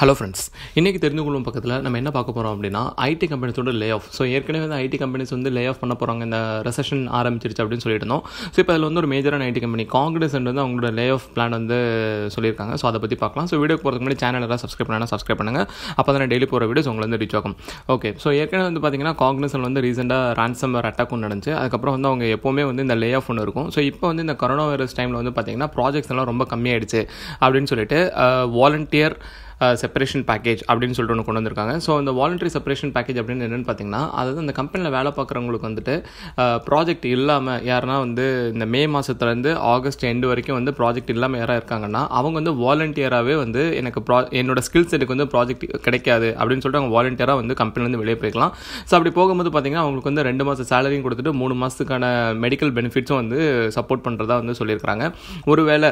hello friends இன்றைக்கி தெரிந்து கொள்ளும் பக்கத்தில் நம்ம என்ன பார்க்க போகிறோம் அப்படின்னா ஐடி கம்பெனிஸோட லே ஆஃப் ஸோ ஏற்கனவே வந்து ஐடி கம்பெனிஸ் வந்து லே ஆஃப் பண்ண போகிறாங்க இந்த ரெசஷன் ஆரம்பிச்சிருச்சு அப்படின்னு சொல்லிட்டு இருந்தோம் ஸோ இப்போ அதில் வந்து ஒரு மேஜரான ஐடி கம்பெனி காங்கிரசன் வந்து அவங்களோட லே ஆஃப் பிளான் வந்து சொல்லியிருக்காங்க ஸோ அதை பற்றி பார்க்கலாம் ஸோ வீடியோ போகிறதுக்கு முன்னாடி சேனல் எல்லாம் சப்ஸ்கிரைப் பண்ணால் சப்ஸ்கிரைப் பண்ணுங்கள் அப்போ தான் டெய்லி போகிற வீடியோஸ் உங்களை வந்து ரீச் ஆகும் ஓகே ஸோ ஏற்கனவே வந்து பார்த்திங்கன்னா காங்கிரசன் வந்து ரீசெண்டாக ரேன்சம் அட்டாக் ஒன்று நடந்துச்சு அதுக்கப்புறம் வந்து அவங்க எப்போவுமே வந்து இந்த லே ஆஃப் ஒன்று இருக்கும் ஸோ இப்போ வந்து இந்த கொரோனா வைரஸ் டைமில் வந்து பார்த்திங்கன்னா ப்ராஜெக்ட்ஸ் எல்லாம் ரொம்ப கம்மியாயிடுச்சு அப்படின்னு சொல்லிட்டு வாலண்டியர் செப்பரேஷன் பேக்கேஜ் அப்படின்னு சொல்லிட்டு ஒன்று கொண்டு வந்திருக்காங்க ஸோ இந்த வாலண்டரி செப்பரேஷன் பேக்கேஜ் அப்படின்னு என்னென்னு பார்த்தீங்கன்னா அதாவது அந்த கம்பெனியில் வேலை பார்க்குறவங்களுக்கு வந்துட்டு ப்ராஜெக்ட் இல்லாமல் யாருன்னா வந்து இந்த மே மாதத்துலேருந்து ஆகஸ்ட் எண்டு வரைக்கும் வந்து ப்ராஜெக்ட் இல்லாமல் யாராக இருக்காங்கன்னா அவங்க வந்து வாலண்டியராகவே வந்து எனக்கு ப்ரா என்னோட ஸ்கில் செட்டுக்கு வந்து ப்ராஜெக்ட் கிடைக்காது அப்படின்னு சொல்லிட்டு அவங்க வாலண்டியராக வந்து கம்பெனிலேருந்து வெளியே போய்க்கலாம் ஸோ அப்படி போகும்போது பார்த்தீங்கன்னா அவங்களுக்கு வந்து ரெண்டு மாதம் சேலரியும் கொடுத்துட்டு மூணு மாதத்துக்கான மெடிக்கல் பெனிஃபிட்ஸும் வந்து சப்போர்ட் பண்ணுறதா வந்து சொல்லியிருக்கிறாங்க ஒருவேளை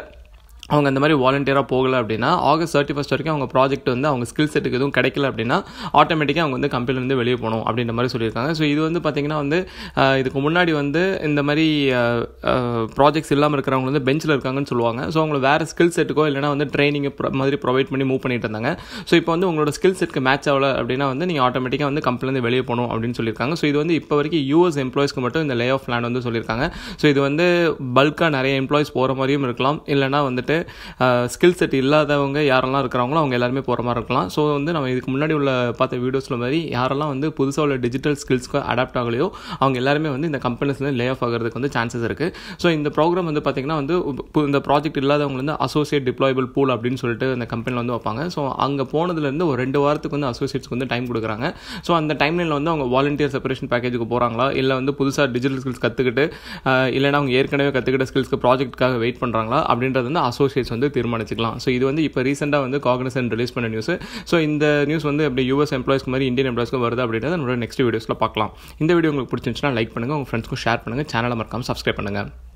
அவங்க அந்த மாதிரி வாலண்டியராக போகலை அப்படின்னா ஆகஸ்ட் தேர்ட்டி ஃபஸ்ட் வரைக்கும் அவங்க ப்ராஜெக்ட் வந்து அவங்க ஸ்கில் செட்டுக்கு எதுவும் கிடைக்கல அப்படின்னா ஆட்டோமேட்டிக்காக அவங்க வந்து கம்பெனிலேருந்து வெளியே போகணும் அப்படின்ற மாதிரி சொல்லியிருக்காங்க ஸோ இது வந்து பார்த்திங்கன்னா வந்து இதுக்கு முன்னாடி வந்து இந்த மாதிரி ப்ராஜெக்ட்ஸ் இல்லாமல் இருக்கிறவங்க வந்து பெஞ்சில் இருக்காங்கன்னு சொல்லுவாங்க ஸோ அவங்களை வேறு ஸ்கில் செட்டுக்கோ இல்லைனா வந்து ட்ரைனிங் மாதிரி ப்ரொவைட் பண்ணி மூவ் பண்ணிட்டு இருந்தாங்க ஸோ இப்போ வந்து உங்களோட ஸ்கில் செட்டுக்கு மேட்ச் ஆகலை அப்படின்னா வந்து நீங்கள் ஆட்டோமேட்டிக்காக வந்து கம்பெனிலேருந்து வெளியே போகணும் அப்படின்னு சொல்லியிருக்காங்க ஸோ இது வந்து இப்போ வரைக்கும் யூஎஸ் எம்ப்ளாய்ஸ்க்கு மட்டும் இந்த லே ஆஃப் லேண்ட் வந்து சொல்லியிருக்காங்க ஸோ இது வந்து பல்காக நிறைய எம்ப்ளாய்ஸ் போகிற மாதிரியும் இருக்கலாம் இல்லைனா வந்துட்டு ஸ்கில் செட் இல்லாதவங்க யாரெல்லாம் இருக்கிறாங்களோ அவங்க எல்லாருமே போகிற மாதிரி இருக்கலாம் ஸோ வந்து நம்ம இதுக்கு முன்னாடி உள்ள பார்த்த வீடியோஸில் மாதிரி யாரெல்லாம் வந்து புதுசாக உள்ள டிஜிட்டல் ஸ்கில்ஸ்க்கு அடாப்ட் ஆகலையோ அவங்க எல்லாருமே வந்து இந்த கம்பெனிஸ்லேருந்து லே ஆஃப் ஆகிறதுக்கு வந்து சான்சஸ் இருக்குது ஸோ இந்த ப்ரோக்ராம் வந்து பார்த்திங்கன்னா வந்து இந்த ப்ராஜெக்ட் இல்லாதவங்க வந்து அசோசியேட் டிப்ளாயபிள் பூல் அப்படின்னு சொல்லிட்டு அந்த கம்பெனியில் வந்து வைப்பாங்க ஸோ அங்கே போனதுலேருந்து ஒரு ரெண்டு வாரத்துக்கு வந்து அசோசியேட்ஸ்க்கு வந்து டைம் கொடுக்குறாங்க ஸோ அந்த டைம்லைனில் வந்து அவங்க வாலண்டியர் செப்பரேஷன் பேக்கேஜுக்கு போகிறாங்களா இல்லை வந்து புதுசாக டிஜிட்டல் ஸ்கில்ஸ் கற்றுக்கிட்டு இல்லைனா அவங்க ஏற்கனவே கற்றுக்கிட்ட ஸ்கில்ஸ்க்கு ப்ராஜெக்ட்காக வெயிட் பண்ணுறாங்களா அப்படின்றது வந்து அசோசியேட் அசோசியேட்ஸ் வந்து தீர்மானிச்சிக்கலாம் ஸோ இது வந்து இப்போ ரீசெண்டாக வந்து காங்கிரசன் ரிலீஸ் பண்ண நியூஸ் ஸோ இந்த நியூஸ் வந்து எப்படி யூஎஸ் எம்ப்ளாய்ஸ்க்கு மாதிரி இந்தியன் எம்ப்ளாய்ஸ்க்கு வருது அப்படின்றத நம்மளோட நெக்ஸ்ட் வீடியோஸில் பார்க்கலாம் இந்த வீடியோ உங்களுக்கு பிடிச்சிருந்துச்சுன்னா லைக் பண்ணுங்கள் உங்கள் ஃப்ரெண்ட்ஸ்க்கும் ஷேர் பண்ணுங்கள் சேனலை மறக்காமல் சப்ஸ்கிரைப் பண்ணுங்கள்